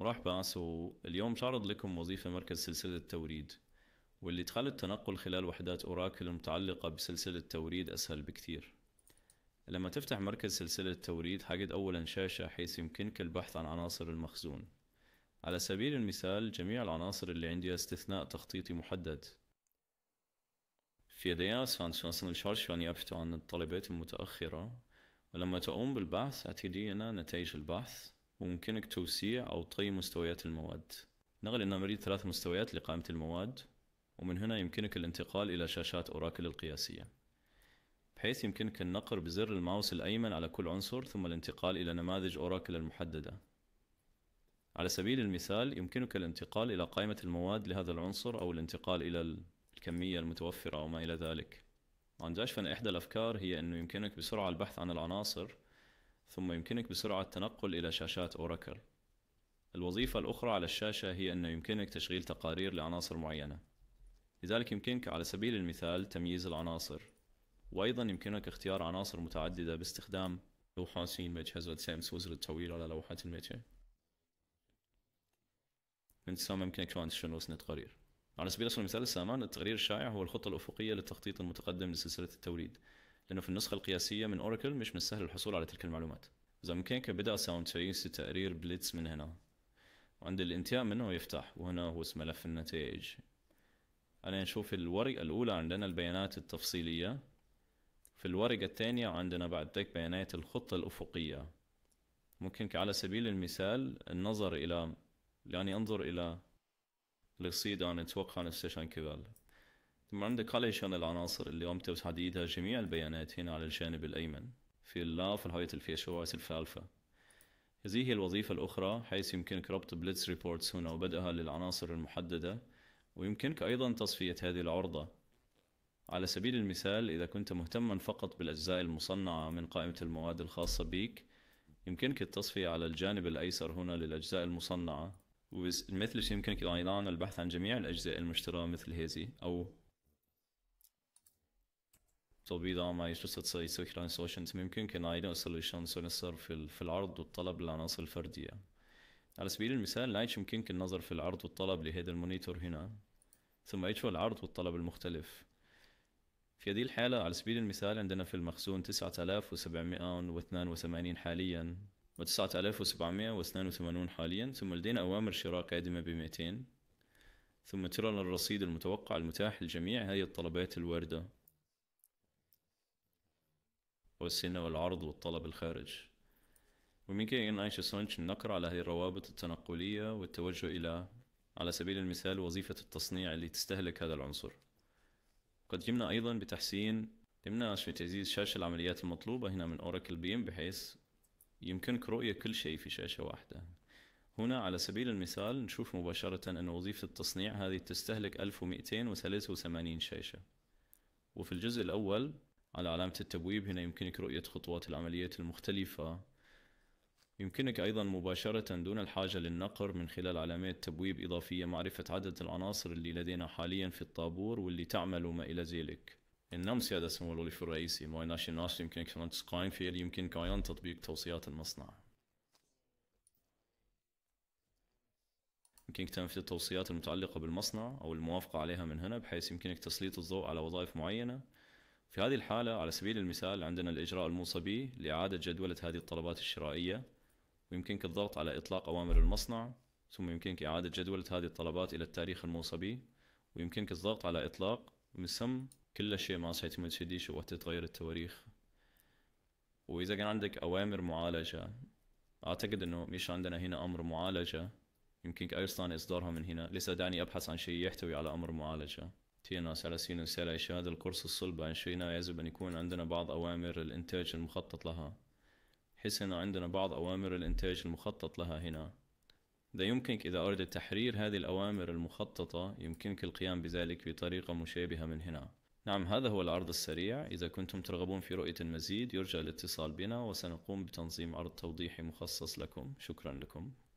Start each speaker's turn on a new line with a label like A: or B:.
A: مرحبا سو اليوم شعرض لكم وظيفة مركز سلسلة التوريد واللي تخلي التنقل خلال وحدات أوراكل المتعلقة بسلسلة التوريد أسهل بكثير لما تفتح مركز سلسلة التوريد حاجد أولا شاشة حيث يمكنك البحث عن عناصر المخزون على سبيل المثال جميع العناصر اللي عندي استثناء تخطيطي محدد في يديها سانشانسن الشارشان يبحث عن الطلبات المتأخرة ولما تقوم بالبحث أتي لي نتائج البحث وممكنك توسيع أو طي مستويات المواد نقل نريد ثلاث مستويات لقائمة المواد ومن هنا يمكنك الانتقال إلى شاشات أوراكل القياسية بحيث يمكنك النقر بزر الماوس الأيمن على كل عنصر ثم الانتقال إلى نماذج أوراكل المحددة على سبيل المثال يمكنك الانتقال إلى قائمة المواد لهذا العنصر أو الانتقال إلى الكمية المتوفرة أو ما إلى ذلك عن جاش إحدى الأفكار هي أنه يمكنك بسرعة البحث عن العناصر ثم يمكنك بسرعة التنقل إلى شاشات أوراكل. الوظيفة الأخرى على الشاشة هي أنه يمكنك تشغيل تقارير لعناصر معينة. لذلك يمكنك على سبيل المثال تمييز العناصر. وأيضا يمكنك اختيار عناصر متعددة باستخدام لوحاسين مجهزة سامس وزر التويل على لوحة الميتة. من ثم يمكنك كمان تشتري وسنة قرير. على سبيل المثال السامان التقرير الشائع هو الخطة الأفقية للتخطيط المتقدم لسلسلة التوريد لأنه في النسخة القياسية من أوراكل مش من السهل الحصول على تلك المعلومات إذا ممكن بدا ساوند تريس تقرير بليتس من هنا وعند الانتهاء منه يفتح وهنا هو اسم ملف النتائج انا نشوف الورقة الأولى عندنا البيانات التفصيلية في الورقة الثانية عندنا بعد ذلك بيانات الخطة الأفقية ممكن على سبيل المثال النظر إلى يعني انظر إلى القصيدة عن أتوقع أن السيشن كذا ثم عندك علشان العناصر اللي هم تحديدها جميع البيانات هنا على الجانب الأيمن في اللاف الهاية الفيشوايس الفالفة هذه هي الوظيفة الأخرى حيث يمكنك ربط بليتس ريبورتس هنا وبدأها للعناصر المحددة ويمكنك أيضا تصفية هذه العرضة على سبيل المثال إذا كنت مهتما فقط بالأجزاء المصنعة من قائمة المواد الخاصة بك يمكنك التصفية على الجانب الأيسر هنا للأجزاء المصنعة ومثل يمكنك أيضا البحث عن جميع الأجزاء المشترى مثل هذه أو تو تبيض ما يجسد يسوي ترانسليشنز ممكن كان عينا solutions ونصر في, في العرض والطلب للعناصر الفردية على سبيل المثال نعيش يمكنك نظر في العرض والطلب لهذا المونيتور هنا ثم عيش العرض والطلب المختلف في هذه الحالة على سبيل المثال عندنا في المخزون 9782 حاليا و 9782 حاليا ثم لدينا أوامر شراء قادمة ب 200 ثم ترى الرصيد المتوقع المتاح للجميع هذه الطلبات الواردة والسن والعرض والطلب الخارج ومن كي أن سونش النقر على هذه الروابط التنقلية والتوجه إلى على سبيل المثال وظيفة التصنيع اللي تستهلك هذا العنصر قد جمنا أيضا بتحسين تمناش في تعزيز شاشة العمليات المطلوبة هنا من أوراكل بيم بحيث يمكنك رؤية كل شيء في شاشة واحدة هنا على سبيل المثال نشوف مباشرة أن وظيفة التصنيع هذه تستهلك 1283 شاشة وفي الجزء الأول على علامة التبويب هنا يمكنك رؤية خطوات العملية المختلفة يمكنك أيضا مباشرة دون الحاجة للنقر من خلال علامات تبويب إضافية معرفة عدد العناصر اللي لدينا حاليا في الطابور واللي تعمل وما إلى ذلك النمسي هذا اسمه الوليف الرئيسي ما يناشي الناس يمكنك كمان تسقاين فيه يمكنك أيضا تطبيق توصيات المصنع يمكنك تنفيذ التوصيات المتعلقة بالمصنع أو الموافقة عليها من هنا بحيث يمكنك تسليط الضوء على وظائف معينة في هذه الحالة على سبيل المثال عندنا الإجراء الموصى به لإعادة جدولة هذه الطلبات الشرائية ويمكنك الضغط على إطلاق أوامر المصنع ثم يمكنك إعادة جدولة هذه الطلبات إلى التاريخ الموصى به ويمكنك الضغط على إطلاق من ثم كل شيء ما سيتم تشديش وقت تتغير التواريخ وإذا كان عندك أوامر معالجة أعتقد أنه مش عندنا هنا أمر معالجة يمكنك أيضا إصدارها من هنا لسه دعني أبحث عن شيء يحتوي على أمر معالجة تيناس على سينوس على إشهاد القرص الصلبة عن شيناء يجب أن يكون عندنا بعض أوامر الإنتاج المخطط لها حيث أن عندنا بعض أوامر الإنتاج المخطط لها هنا ده يمكنك إذا أردت تحرير هذه الأوامر المخططة يمكنك القيام بذلك بطريقة مشابهة من هنا نعم هذا هو العرض السريع إذا كنتم ترغبون في رؤية المزيد يرجى الاتصال بنا وسنقوم بتنظيم عرض توضيحي مخصص لكم شكرا لكم